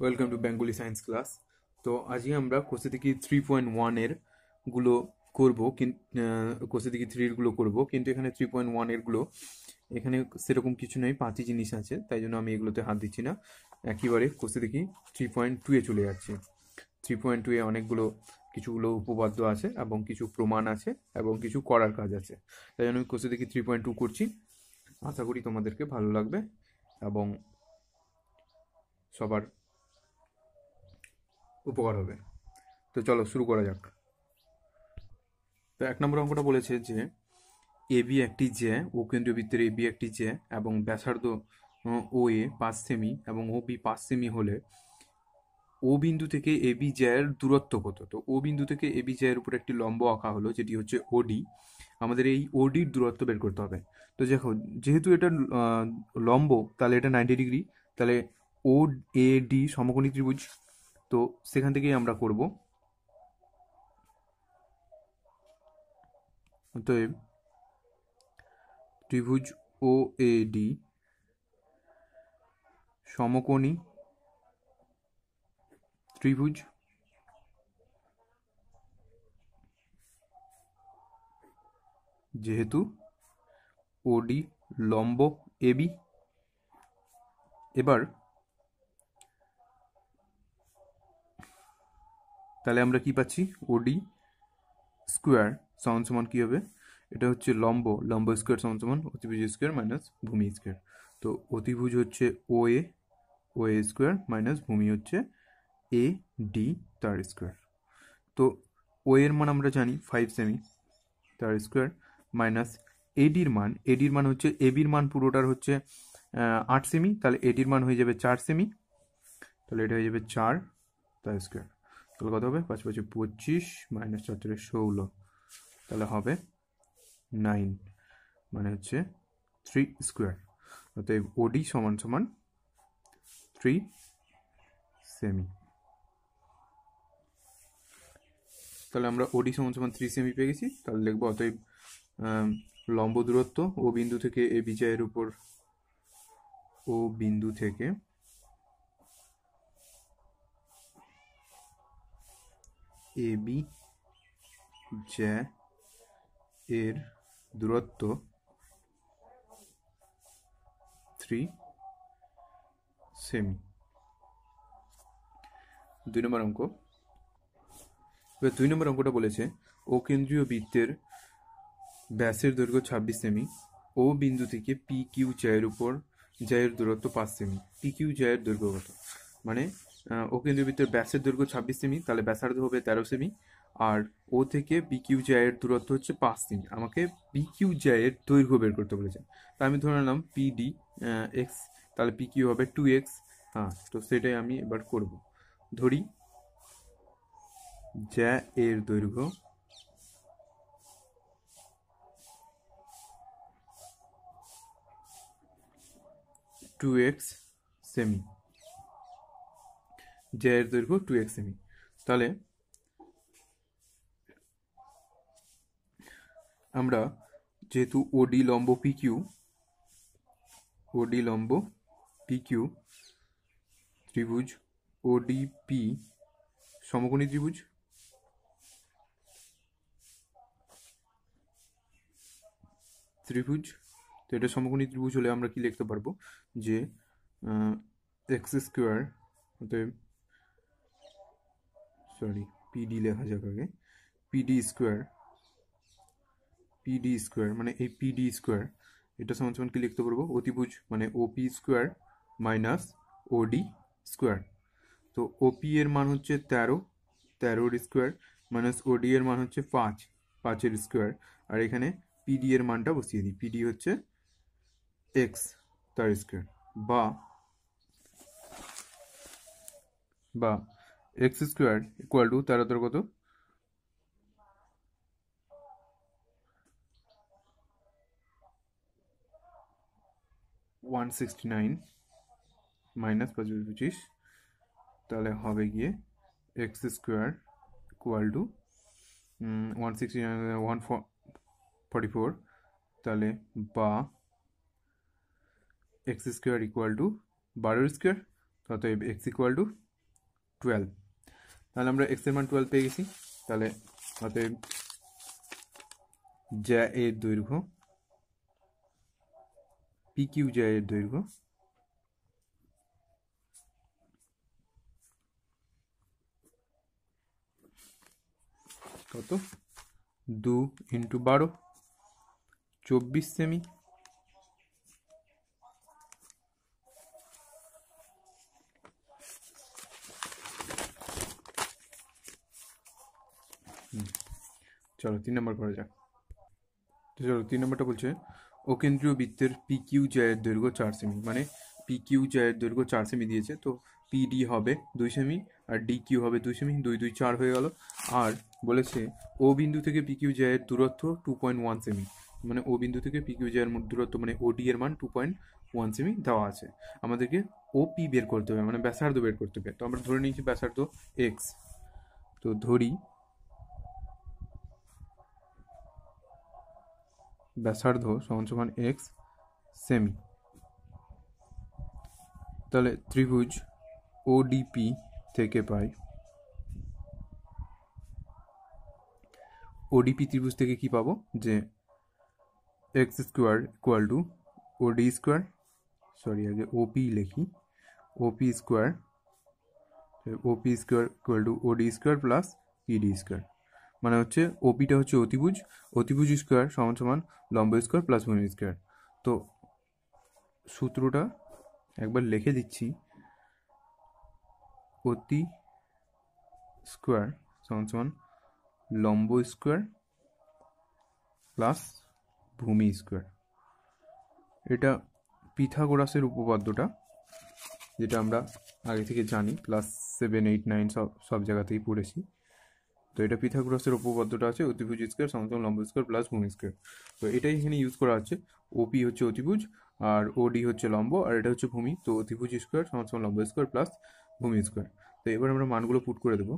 welcome to Bengali science class তো আজই আমরা কোষেদিকি থ্রি পয়েন্ট ওয়ানের গুলো করবো করব থ্রির গুলো করবো কিন্তু এখানে থ্রি পয়েন্ট ওয়ানেরগুলো এখানে সেরকম কিছু নেই পাঁচই জিনিস আছে তাই জন্য আমি এগুলোতে হাত দিচ্ছি না একেবারে কোষেদিকি থ্রি পয়েন্ট টুয়ে চলে যাচ্ছে থ্রি পয়েন্ট টুয়ে অনেকগুলো কিছুগুলো উপপাদ্য আছে এবং কিছু প্রমাণ আছে এবং কিছু করার কাজ আছে তাই জন্য আমি কোষেদিকি থ্রি পয়েন্ট টু করছি আশা করি তোমাদেরকে ভালো লাগবে এবং সবার উপকার হবে তো চলো শুরু করা যাক তো এক নম্বর অঙ্কটা বলেছে যে এ বি একটি জে ও কেন্দ্রীয় বৃত্তের এ বি একটি জে এবং ব্যাসার্ধ ও এ পাঁচ সেমি এবং ও বি পাঁচ সেমি হলে ও বিন্দু থেকে এ বি জয়ের দূরত্ব কত তো ও বিন্দু থেকে এ বি জয়ের উপর একটি লম্ব আঁকা হলো যেটি হচ্ছে ওডি আমাদের এই ওডির দূরত্ব বের করতে হবে তো দেখো যেহেতু এটা লম্ব তাহলে এটা নাইনটি ডিগ্রি তাহলে ও এ ডি সমকোণী ত্রিভুজ তো সেখান থেকেই আমরা করব অতএব ত্রিভুজ ও এ ডি সমকোণী ত্রিভুজ যেহেতু ওডি লম্ব এবি এবার তাহলে আমরা কি পাচ্ছি ওডি স্কোয়ার সমান সমান কী হবে এটা হচ্ছে লম্ব লম্ব স্কোয়ার সমান সমান অতিভুজ স্কোয়ার মাইনাস ভূমি স্কোয়ার তো অতিভুজ হচ্ছে ও এ ও এ স্কোয়ার মাইনাস ভূমি হচ্ছে এ ডি তার স্কোয়ার তো ও এর মান আমরা জানি ফাইভ সেমি তার স্কোয়ার মাইনাস এডির মান এডির মান হচ্ছে এবির মান পুরোটার হচ্ছে আট সেমি তাহলে এডির মান হয়ে যাবে চার সেমি তাহলে এটা হয়ে যাবে চার তার স্কোয়ার তাহলে কত হবে পাঁচ পাঁচে পঁচিশ মাইনাস চার চারে ষোলো তাহলে হবে নাইন মানে হচ্ছে থ্রি স্কোয়ার অতএব ওডি সমান সমান থ্রি সেমি তাহলে আমরা ওডি সমান সমান থ্রি সেমি পেয়ে গেছি তাহলে লিখবো অতএব লম্ব দূরত্ব ও বিন্দু থেকে এ বিজয়ের উপর ও বিন্দু থেকে এ বি জ্যা এর দূরত্ব থ্রি সেমি দুই নম্বর অঙ্ক এবার দুই নম্বর অঙ্কটা বলেছে ও কেন্দ্রীয় বৃত্তের ব্যাসের দৈর্ঘ্য ছাব্বিশ সেমি ও বিন্দু থেকে পি কিউ জ্যায়ের উপর জয়ের দূরত্ব পাঁচ সেমি পি কিউ জ্যায়ের দৈর্ঘ্য কত মানে অকেন্দ্রবৃত্তের ব্যাসের দৈর্ঘ্য ছাব্বিশ সেমি তাহলে ব্যাসার্ধ হবে তেরো সেমি আর ও থেকে বিকিউ জায়ের দূরত্ব হচ্ছে পাঁচ সেমি আমাকে বিকিউ জায়ের দৈর্ঘ্য বের করতে বলেছে তা আমি ধরে নিলাম পিডি এক্স তাহলে পিকিউ হবে টু এক্স হ্যাঁ তো সেটাই আমি এবার করব ধরি জ্যা এর দৈর্ঘ্য টু এক্স সেমি জে এর দৈর্ঘ্য টু এক্স সেমি তাহলে আমরা যেহেতু ওডি লম্ব পি কিউ ওডি লম্ব পি কিউ ত্রিভুজ পি সমকোণী ত্রিভুজ ত্রিভুজ তো এটা সমকোণী ত্রিভুজ হলে আমরা কি লিখতে পারবো যে এক্স স্কোয়ার অতএব সরি পিডি লেখা যাক আগে পিডি স্কোয়ার পিডি স্কোয়ার মানে এই পিডি স্কোয়ার এটা সমান সমান কি লিখতে পারবো অতিভুজ মানে OP square minus OD square তো ওপি এর মান হচ্ছে তেরো তেরোর স্কোয়ার মাইনাস ওডি এর মান হচ্ছে পাঁচ পাঁচের স্কোয়ার আর এখানে পিডি এর মানটা বসিয়ে দিই পিডি হচ্ছে এক্স তার স্কোয়ার বা বা এক্স স্কোয়ার ইকুয়াল টু তেরো তেরো কত ওয়ান সিক্সটি নাইন মাইনাস পাঁচ পঁচিশ তাহলে হবে গিয়ে x square equal to one sixty one forty four তাহলে বা এক্স স্কোয়ার ইকুয়াল টু বারোর স্কোয়ার অতএব এক্স ইকুয়াল টু টুয়েলভ তাহলে আমরা এক্স এর মান টুয়েলভ পেয়ে গেছি তাহলে অতএব জ্যা এর দৈর্ঘ্য পি কিউ জ্যা এর দৈর্ঘ্য কত দু ইন্টু বারো চব্বিশ সেমি চলো তিন নম্বর করা যাক চলো তিন নম্বরটা বলছে অকেন্দ্রীয় বৃত্তের পি কিউ জয়ের দৈর্ঘ্য চার সেমি মানে পি কিউ জয়ের দৈর্ঘ্য চার সেমি দিয়েছে তো পিডি হবে দুই সেমি আর ডি কিউ হবে দুই সেমি দুই দুই চার হয়ে গেল আর বলেছে ও বিন্দু থেকে পি কিউ জয়ের দূরত্ব টু পয়েন্ট ওয়ান সেমি মানে ও বিন্দু থেকে পি কিউ জয়ের দূরত্ব মানে ওডি এর মান টু পয়েন্ট ওয়ান সেমি দেওয়া আছে আমাদেরকে ও পি বের করতে হবে মানে ব্যাসার্ধ বের করতে হবে তো আমরা ধরে নিয়েছি ব্যাসার্ধ এক্স তো ধরি ব্যাসার্ধ সমান সমান এক্স সেমি তাহলে ত্রিভুজ ওডিপি থেকে পাই ওডিপি ত্রিভুজ থেকে কি পাবো যে x square equal to OD square sorry আগে ওপি লিখি OP square OP square equal to OD square plus ED square মানে হচ্ছে ওপিটা হচ্ছে অতিভুজ অতিভুজ স্কোয়ার সমান সমান লম্ব স্কোয়ার প্লাস ভূমি স্কোয়ার তো সূত্রটা একবার লিখে দিচ্ছি অতি স্কোয়ার সমান সমান লম্ব স্কোয়ার প্লাস ভূমি স্কোয়ার এটা পিথাগোরাসের উপপাদ্যটা যেটা আমরা আগে থেকে জানি প্লাস সেভেন এইট নাইন সব সব জায়গাতেই পড়েছি তো এটা পিথাগোরাসের উপপাদ্যটা আছে অতিভুজ স্কোয়ার সমতল লম্ব স্কোয়ার প্লাস ভূমি স্কোয়ার তো এটাই এখানে ইউজ করা আছে ওপি হচ্ছে অতিভুজ আর ওডি হচ্ছে লম্ব আর এটা হচ্ছে ভূমি তো অতিভুজ স্কোয়ার সমতল লম্ব স্কোয়ার প্লাস ভূমি স্কোয়ার তো এবার আমরা মানগুলো পুট করে দেবো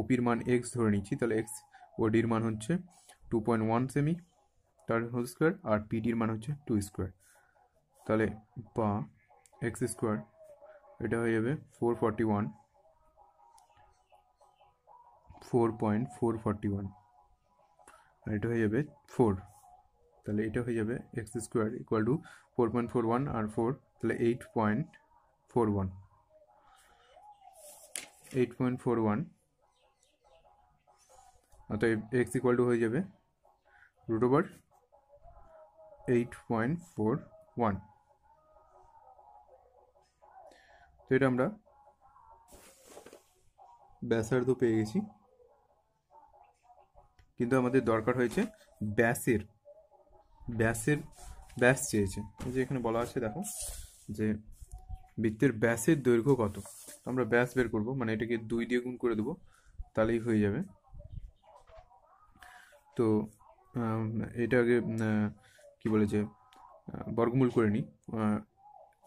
ওপির মান এক্স ধরে নিচ্ছি তাহলে এক্স ওডির মান হচ্ছে টু পয়েন্ট ওয়ান সেমি তার হোল স্কোয়ার আর পিডির মান হচ্ছে টু স্কোয়ার তাহলে বা এক্স স্কোয়ার এটা হয়ে যাবে ফোর ফর্টি ওয়ান 4.441 রাইট হয়ে যাবে 4 তাহলে এটা হয়ে যাবে x² = 4.41 আর 4 তাহলে 8.41 8.41 তাহলে x = হয়ে যাবে √ 8.41 তাহলে আমরা 62 তো পেয়ে গেছি কিন্তু আমাদের দরকার হয়েছে ব্যাসের ব্যাসের ব্যাস চেয়েছে যে এখানে বলা আছে দেখো যে বৃত্তের ব্যাসের দৈর্ঘ্য কত আমরা ব্যাস বের করব মানে এটাকে দুই দিয়ে গুণ করে দেবো তাহলেই হয়ে যাবে তো এটা আগে কী বলে যে বর্গমূল করে নিই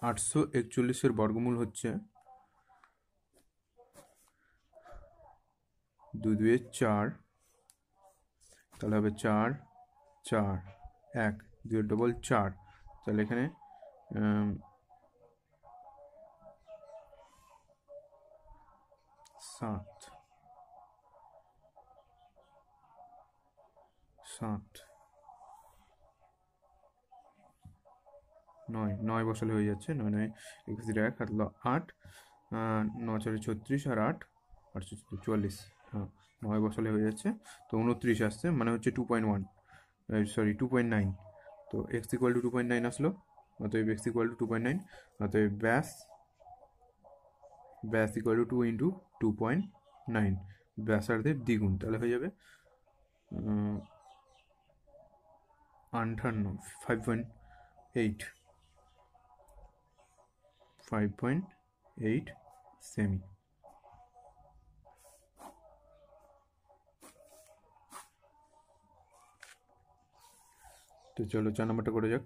আটশো একচল্লিশের বর্গমূল হচ্ছে দু দুয়ে চার তাহলে হবে চার চার এক দুই ডবল চার তাহলে এখানে সাত সাত নয় নয় বসালে হয়ে যাচ্ছে নয় নয় একুশ এক আট ন চারে ছত্রিশ আর আট আটশো চুয়াল্লিশ হ্যাঁ নয় বছরে হয়ে যাচ্ছে তো উনত্রিশ আসছে মানে হচ্ছে two point one sorry two point nine তো x equal to two point nine আসলো অতএব x equal to two point nine অতএব ব্যাস ব্যাস equal to two into two point nine ব্যাসার্ধের দ্বিগুণ তাহলে হয়ে যাবে আঠান্ন five point eight five point eight semi তো চলো ছ নম্বরটা করে যাক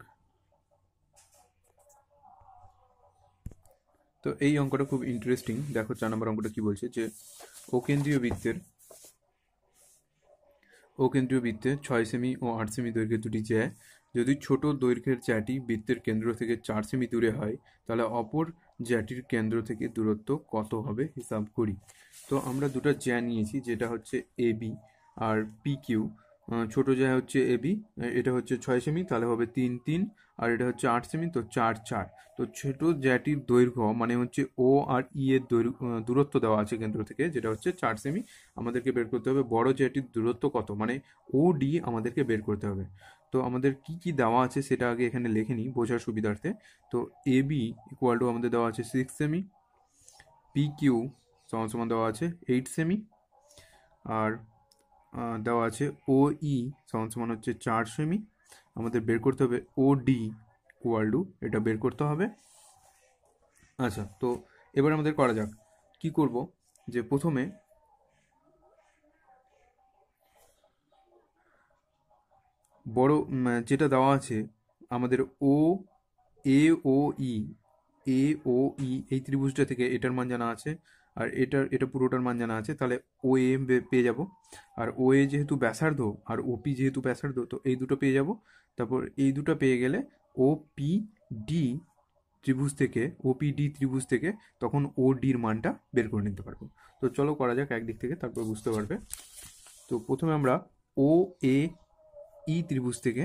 তো এই অঙ্কটা খুব ইন্টারেস্টিং দেখো চার নম্বর অঙ্কটা কি বলছে যে ওকেন্দ্রীয় বৃত্তের ওকেন্দ্রীয় বৃত্তে ছয় সেমি ও আট সেমি দৈর্ঘ্যের দুটি জ্যা যদি ছোট দৈর্ঘ্যের জ্যাটি বৃত্তের কেন্দ্র থেকে চার সেমি দূরে হয় তাহলে অপর জ্যাটির কেন্দ্র থেকে দূরত্ব কত হবে হিসাব করি তো আমরা দুটো জ্যা নিয়েছি যেটা হচ্ছে এবি আর পি কিউ ছোট যা হচ্ছে এবি এটা হচ্ছে ছয় সেমি তাহলে হবে তিন তিন আর এটা হচ্ছে আট সেমি তো চার চার তো ছোট জ্যাটির দৈর্ঘ্য মানে হচ্ছে ও আর ই e এর দূরত্ব দেওয়া আছে কেন্দ্র থেকে যেটা হচ্ছে চার সেমি আমাদেরকে বের করতে হবে বড় জ্যাটির দূরত্ব কত মানে ও ডি আমাদেরকে বের করতে হবে তো আমাদের কি কি দেওয়া আছে সেটা আগে এখানে লেখে নিই বোঝার সুবিধার্থে তো এ বি ইকুয়াল টু আমাদের দেওয়া আছে সিক্স সেমি পি কিউ সমান সমান দেওয়া আছে এইট সেমি আর দেওয়া আছে ও ই e সমান সমান হচ্ছে চার সেমি আমাদের বের করতে হবে ও ডি ওয়ার্ল্ডু এটা বের করতে হবে আচ্ছা তো এবার আমাদের করা যাক কি করব যে প্রথমে বড় যেটা দেওয়া আছে আমাদের ও এ ও ই এ ও ই এই ত্রিভুজটা থেকে এটার মান জানা আছে আর এটার এটা পুরোটার মান জানা আছে তাহলে ও এ পেয়ে যাব আর ও এ যেহেতু ব্যাসার্ধ আর ওপি যেহেতু ব্যাসার্ধ তো এই দুটো পেয়ে যাব তারপর এই দুটো পেয়ে গেলে ও পি ডি ত্রিভুজ থেকে ওপিডি ত্রিভুজ থেকে তখন ও ডির মানটা বের করে নিতে পারবো তো চলো করা যাক একদিক থেকে তারপর বুঝতে পারবে তো প্রথমে আমরা ও এ ই ত্রিভুজ থেকে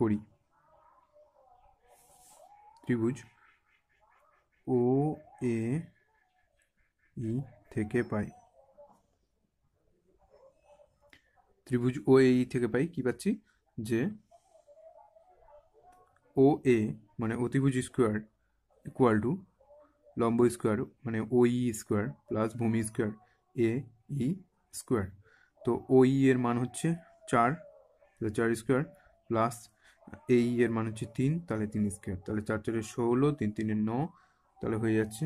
করি ত্রিভুজ ও এ ই থেকে পাই ত্রিভুজ ও এ থেকে পাই কি পাচ্ছি যে ও এ মানে অতিভুজ স্কোয়ার ইকুয়াল টু লম্ব স্কোয়ার মানে ও ই স্কোয়ার প্লাস ভূমি স্কোয়ার এ ই স্কোয়ার তো ও ই এর মান হচ্ছে চার চার স্কোয়ার প্লাস এ ই এর মান হচ্ছে তিন তাহলে তিন স্কোয়ার তাহলে চার চারের ষোলো তিন তিনের ন তাহলে হয়ে যাচ্ছে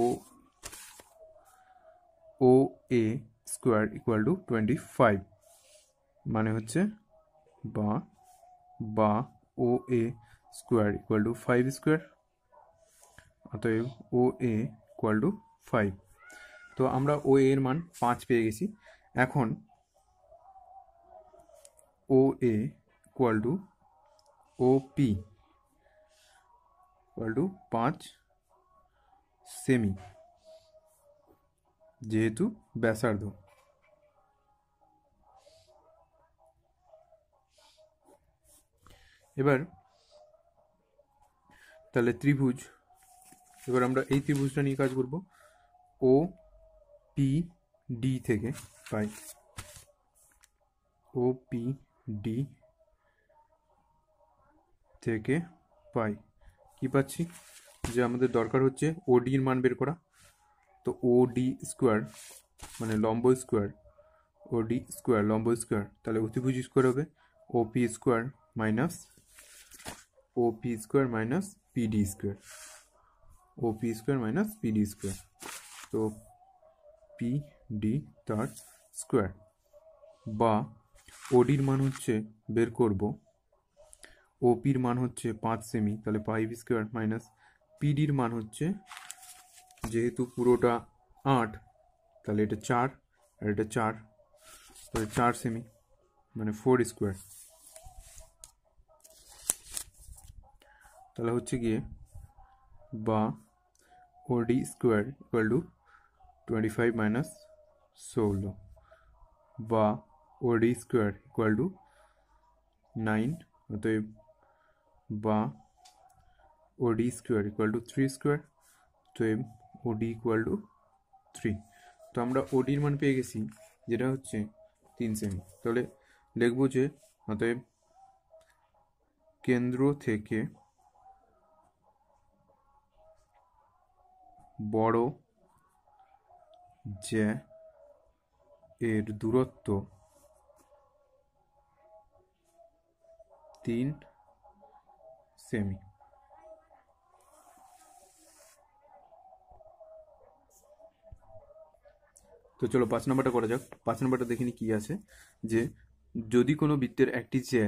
O O A square equal to twenty five মানে হচ্ছে বা বা O A square equal to five square অতএব O A equal to five তো আমরা ও এর মান পাঁচ পেয়ে গেছি এখন O A equal to O P equal to পাঁচ সেমি যেহেতু ব্যাসার্ধ এবার তাহলে ত্রিভুজ এবার আমরা এই ত্রিভুজটা নিয়ে কাজ করব ও পি ডি থেকে পাই ও পি ডি থেকে পাই কি পাচ্ছি যে আমাদের দরকার হচ্ছে ওডির মান বের করা তো ও ডি স্কোয়ার মানে লম্ব স্কোয়ার ও ডি স্কোয়ার লম্ব স্কোয়ার তাহলে অতিভুজ স্কোয়ার হবে O P square minus O P square minus PD square O P square minus PD square তো পি ডি তার স্কোয়ার বা ওডির মান হচ্ছে বের করব ওপির মান হচ্ছে পাঁচ সেমি তাহলে ফাইভ স্কোয়ার মাইনাস পিডির মান হচ্ছে जेहेतु पुरोटा आठ तेल ये चार और ये चार तो चार सेमी मैं फोर स्कोर तेल हे बाडि स्कोर इक्वल टू टोटी फाइव माइनस षोलो बाडि स्कोर इक्वल टू नाइन अत बाडि square equal to three square अतए ওডি ইকুয়াল টু থ্রি তো আমরা ওডির মান পেয়ে গেছি যেটা হচ্ছে তিন সেমি তাহলে লিখব যে অতএব কেন্দ্র থেকে বড় যে এর দূরত্ব তিন সেমি তো চলো পাঁচ নম্বরটা করা যাক পাঁচ নম্বরটা দেখিনি কি আছে যে যদি কোনো বৃত্তের একটি জ্যা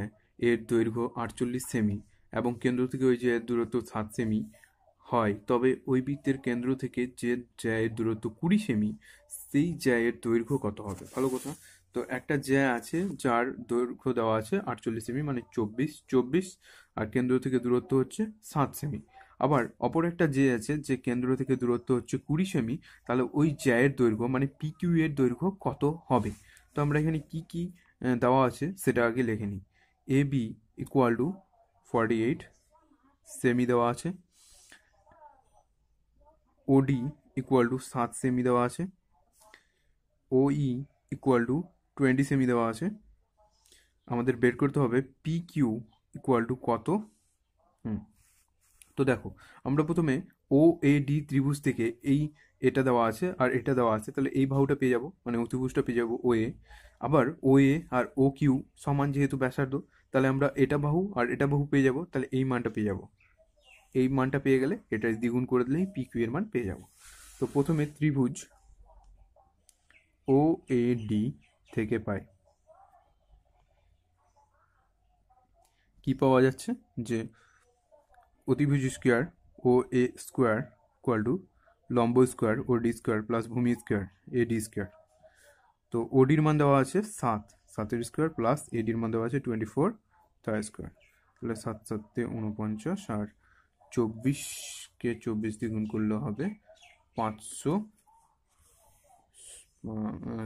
এর দৈর্ঘ্য আটচল্লিশ সেমি এবং কেন্দ্র থেকে ওই জ্যায়ের দূরত্ব সাত সেমি হয় তবে ওই বৃত্তের কেন্দ্র থেকে যে জ্যায়ের দূরত্ব কুড়ি সেমি সেই জ্যায়ের দৈর্ঘ্য কত হবে ভালো কথা তো একটা জ্যা আছে যার দৈর্ঘ্য দেওয়া আছে আটচল্লিশ সেমি মানে চব্বিশ চব্বিশ আর কেন্দ্র থেকে দূরত্ব হচ্ছে সাত সেমি আবার অপর একটা যে আছে যে কেন্দ্র থেকে দূরত্ব হচ্ছে কুড়ি সেমি তাহলে ওই জ্যায়ের দৈর্ঘ্য মানে কিউ এর দৈর্ঘ্য কত হবে তো আমরা এখানে কি কি দেওয়া আছে সেটা আগে লেখে নিই A B equal to forty eight semi দেওয়া আছে ওডি ইকুয়াল টু সাত সেমি দেওয়া আছে O E equal to twenty semi দেওয়া আছে আমাদের বের করতে হবে পি কিউ ইকুয়াল টু কত হুম তো দেখো আমরা প্রথমে ও এ ডি ত্রিভুজ থেকে এই এটা দেওয়া আছে আর এটা দেওয়া আছে তাহলে এই বাহুটা পেয়ে যাবো মানে ত্রিভুজটা পেয়ে যাবো ও এ আবার ও এ আর ও কিউ সমান যেহেতু ব্যাসার্ধ তাহলে আমরা এটা বাহু আর এটা বাহু পেয়ে যাব তাহলে এই মানটা পেয়ে যাবো এই মানটা পেয়ে গেলে এটা দ্বিগুণ করে দিলেই পি কিউ এর মান পেয়ে যাবো তো প্রথমে ত্রিভুজ ও এ ডি থেকে পাই কি পাওয়া যাচ্ছে যে অতিভুজ square O A square equal to লম্ব square O D square plus ভূমি স্কোয়ার এ ডি স্কোয়ার তো ওডির মান দেওয়া আছে সাত সাতের স্কোয়ার প্লাস এ ডির মান দেওয়া আছে টোয়েন্টি ফোর তার স্কোয়ার তাহলে সাত সাতে উনপঞ্চাশ আর চব্বিশকে চব্বিশ দ্বিগুণ করলে হবে পাঁচশো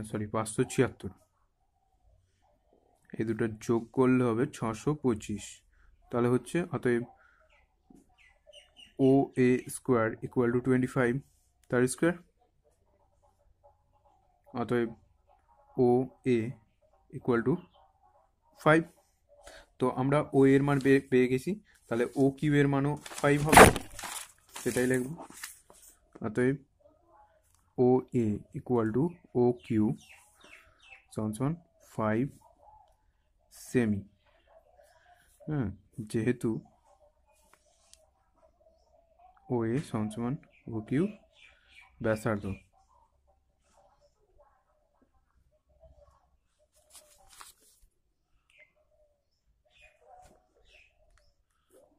সরি পাঁচশো ছিয়াত্তর এই দুটো যোগ করলে হবে ছশো পঁচিশ তাহলে হচ্ছে অতএব O A square equal to twenty five তার স্কোয়ার অতএব O A equal to five তো আমরা ও এর মান পেয়ে গেছি তাহলে ও কিউ এর মানও ফাইভ হবে সেটাই লিখব অতএব O A equal to O Q সমান ফাইভ সেমি হ্যাঁ যেহেতু ও এই সঞ্চমন ও কিউ ব্যাসার্ধ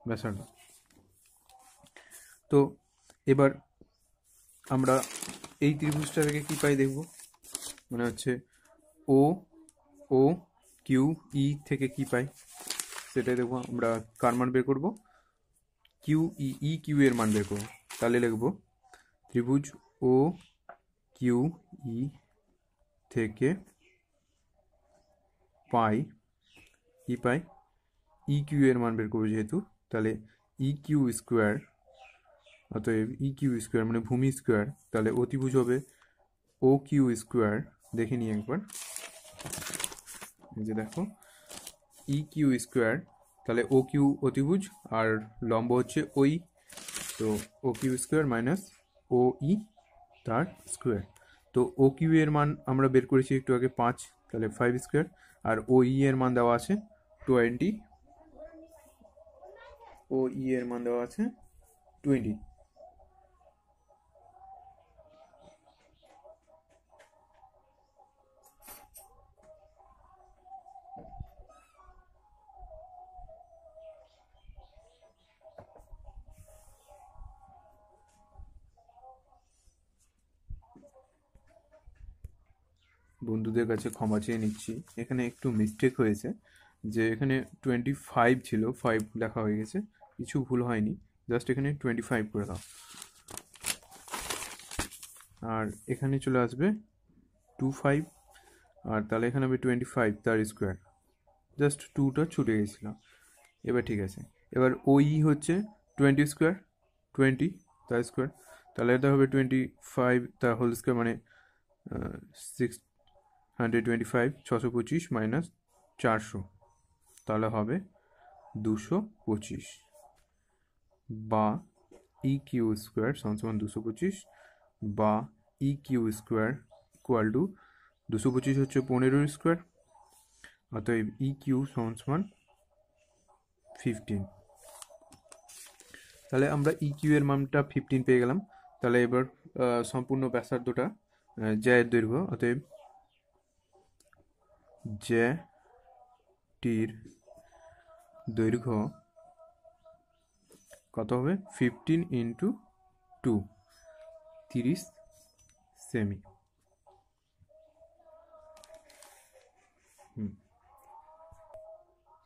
ব্যাসার্ধ তো এবার আমরা এই ত্রিভুজ থেকে কি পাই দেখব মানে হচ্ছে ও ও কিউ ই থেকে কি পাই সেটা দেখব আমরা কারমান বের করব qe e q এর মান বের করব তালে লিখব ত্রিভুজ o q e থেকে π e π e q এর মান বের করব হেতু তালে eq² অতএব eq² মানে ভূমি² তালে অতিভুজ হবে oq² দেখে নি앵 একবার এই যে দেখো eq² তাহলে ও কিউ অতিভুজ আর লম্ব হচ্ছে ওই e, তো O Q square minus O E তার স্কোয়ার তো ও কিউ এর মান আমরা বের করেছি একটু আগে পাঁচ তাহলে ফাইভ স্কোয়ার আর ও ই e এর মান দেওয়া আছে টোয়েন্টি ও ই এর মান দেওয়া আছে টোয়েন্টি বন্ধুদের কাছে ক্ষমা চেয়ে নিচ্ছি এখানে একটু মিস্টেক হয়েছে যে এখানে টোয়েন্টি ফাইভ ছিল ফাইভ লেখা হয়ে গেছে কিছু ভুল হয়নি জাস্ট এখানে টোয়েন্টি ফাইভ করে দাও আর এখানে চলে আসবে টু ফাইভ আর তাহলে এখানে হবে টোয়েন্টি ফাইভ তার স্কোয়ার জাস্ট টুটা ছুটে গেছিল এবার ঠিক আছে এবার ওই হচ্ছে টোয়েন্টি স্কোয়ার টোয়েন্টি তার স্কোয়ার তাহলে এটা হবে টোয়েন্টি ফাইভ তার হোল স্কোয়ার মানে সিক্স হান্ড্রেড টোয়েন্টি ফাইভ ছশো পঁচিশ মাইনাস চারশো তাহলে হবে দুশো পঁচিশ বা ই কিউ স্কোয়ার সমান দুশো পঁচিশ বা E Q square equal to দুশো পঁচিশ হচ্ছে পনেরো স্কোয়ার অতএব ই e কিউ সমান ফিফটিন তাহলে আমরা ই e কিউ এর মানটা ফিফটিন পেয়ে গেলাম তাহলে এবার সম্পূর্ণ ব্যাসার্ধটা জ্যায়ের দৈর্ঘ্য অতএব যে টির দৈর্ঘ্য কত হবে ফিফটিন ইন্টু টু তিরিশ সেমি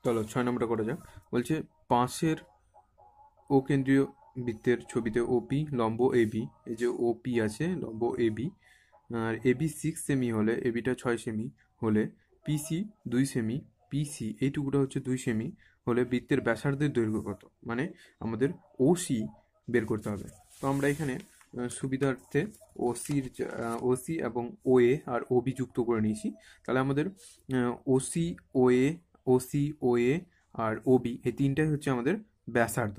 চলো ছয় নম্বরটা করা যাক বলছে পাঁচের ও কেন্দ্রীয় বৃত্তের ছবিতে ওপি লম্ব এ বি এই যে ওপি আছে লম্ব এ বি আর এ বি সিক্স সেমি হলে এ বিটা ছয় সেমি হলে পিসি দুই সেমি পিসি এই টুকুটা হচ্ছে দুই সেমি হলে বৃত্তের ব্যাসার্ধের দৈর্ঘ্য কত মানে আমাদের ওসি বের করতে হবে তো আমরা এখানে সুবিধার্থে ওসির ওসি এবং ওএ আর ওবি যুক্ত করে নিয়েছি তাহলে আমাদের ওসি ওএ ওসি ওএ আর ওবি এই তিনটাই হচ্ছে আমাদের ব্যাসার্ধ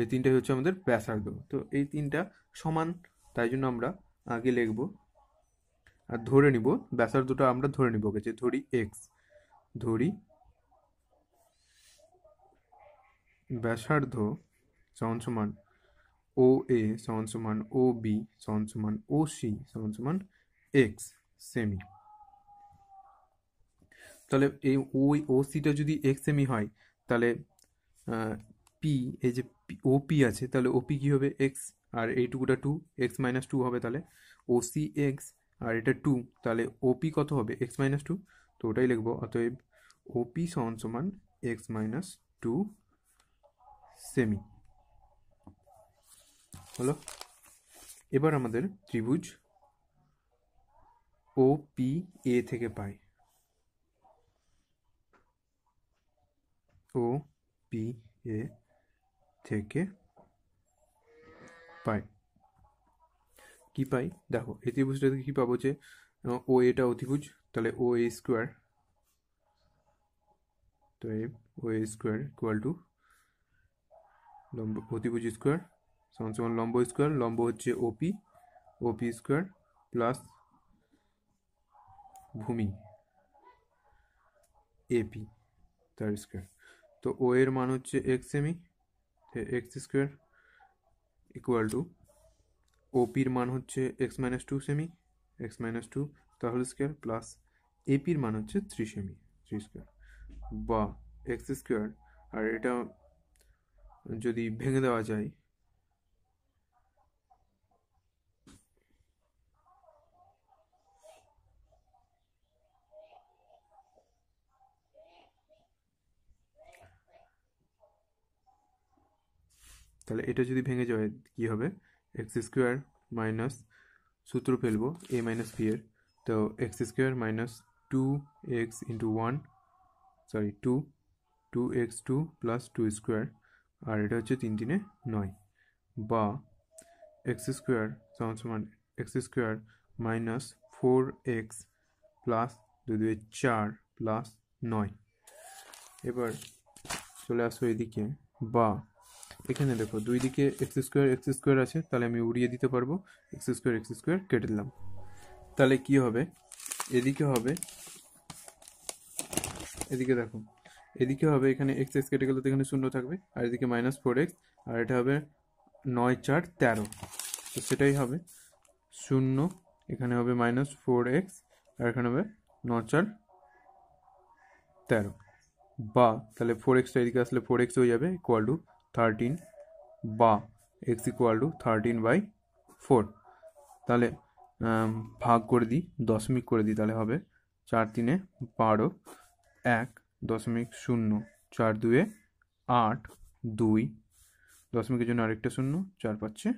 এই তিনটাই হচ্ছে আমাদের ব্যাসার্ধ তো এই তিনটা সমান তাই জন্য আমরা আগে লিখব আর ধরে নিব ব্যাসার্ধটা আমরা ধরে নিব যে ধরি এক্স ধরি ব্যাসার্ধ সমান সমান ও এ সমান সমান ও বি সমান সমান ও সি সমান সমান এক্স সেমি তাহলে এই ওই ও সিটা যদি এক্স সেমি হয় তাহলে পি এই যে ও পি আছে তাহলে ও পি কী হবে এক্স আর এইটুকুটা টু এক্স মাইনাস টু হবে তাহলে ও সি এক্স আর এটা টু তাহলে ওপি কত হবে এক্স মাইনাস টু তো ওটাই লিখবো অতএব ওপি সমান সমান এক্স মাইনাস টু সেমি হলো এবার আমাদের ত্রিভুজ ও পি এ থেকে পাই ও পি এ থেকে পাই কী পাই দেখো এই ত্রিভুজটা থেকে কী পাবো যে ও এটা অতিভুজ তাহলে ও এ স্কোয়ার তো A O A square equal to লম্ব অতিভুজ স্কোয়ার সমান সমান লম্ব স্কোয়ার লম্ব হচ্ছে ওপি ওপি স্কোয়ার প্লাস ভূমি এপি তার স্কোয়ার তো ও এর মান হচ্ছে x semi x square equal to ওপির মান হচ্ছে x minus two semi x minus two তার স্কোয়ার প্লাস এপির মান হচ্ছে থ্রি সেমি থ্রি স্কোয়ার বা এক্স স্কোয়ার আর এটা যদি ভেঙে দেওয়া যায় তাহলে এটা যদি ভেঙে যায় কি হবে এক্স স্কোয়ার মাইনাস সূত্র ফেলবো এ মাইনাস বি এর তো x square minus two x into one sorry two two x two plus two square আর এটা হচ্ছে তিন তিনে নয় বা এক্স স্কোয়ার সমান সমান x square minus four x plus দুই দুই চার প্লাস নয় এবার চলে আসো এদিকে বা এখানে দেখো দুই দিকে এক্স স্কোয়ার এক্স স্কোয়ার আছে তাহলে আমি উড়িয়ে দিতে পারবো এক্স স্কোয়ার এক্স স্কোয়ার কেটে দিলাম তাহলে কি হবে এদিকে হবে এদিকে দেখো এদিকে হবে এখানে এক্স এক্স কেটে গেলে তো এখানে শূন্য থাকবে আর এদিকে মাইনাস ফোর এক্স আর এটা হবে নয় চার তেরো তো সেটাই হবে শূন্য এখানে হবে মাইনাস ফোর এক্স আর এখানে হবে ন চার তেরো বা তাহলে ফোর এক্সটা এদিকে আসলে ফোর এক্স হয়ে যাবে ইকুয়াল টু থার্টিন বা x equal to thirteen by four তাহলে ভাগ করে দিই দশমিক করে দিই তাহলে হবে চার তিনে বারো এক দশমিক শূন্য চার দুয়ে আট দুই দশমিকের জন্য আরেকটা শূন্য চার পাচ্ছে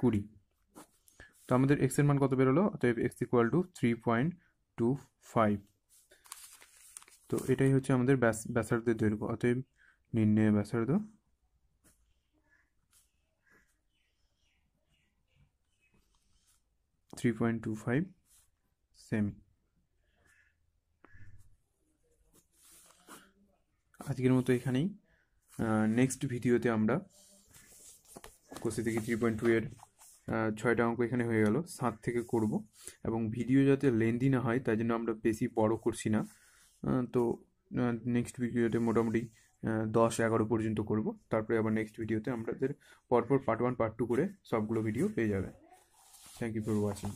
কুড়ি তো আমাদের এক্সের মান কত বেরোলো অতএব x equal to three point two five তো এটাই হচ্ছে আমাদের ব্যাসার্ধের দৈর্ঘ্য অতএব নির্ণয় ব্যাসার্ধ থ্রি পয়েন্ট টু ফাইভ আজকের মতো এখানেই নেক্সট ভিডিওতে আমরা কোষে থেকে থ্রি পয়েন্ট টু এর ছয়টা অঙ্ক এখানে হয়ে গেল সাত থেকে করব এবং ভিডিও যাতে লেন্দি না হয় তাই জন্য আমরা বেশি বড় করছি না তো নেক্সট ভিডিওতে মোটামুটি দশ এগারো পর্যন্ত করব তারপরে আবার নেক্সট ভিডিওতে আমাদের পরপর পার্ট ওয়ান পার্ট টু করে সবগুলো ভিডিও পেয়ে যাবে থ্যাংক ইউ ফর ওয়াচিং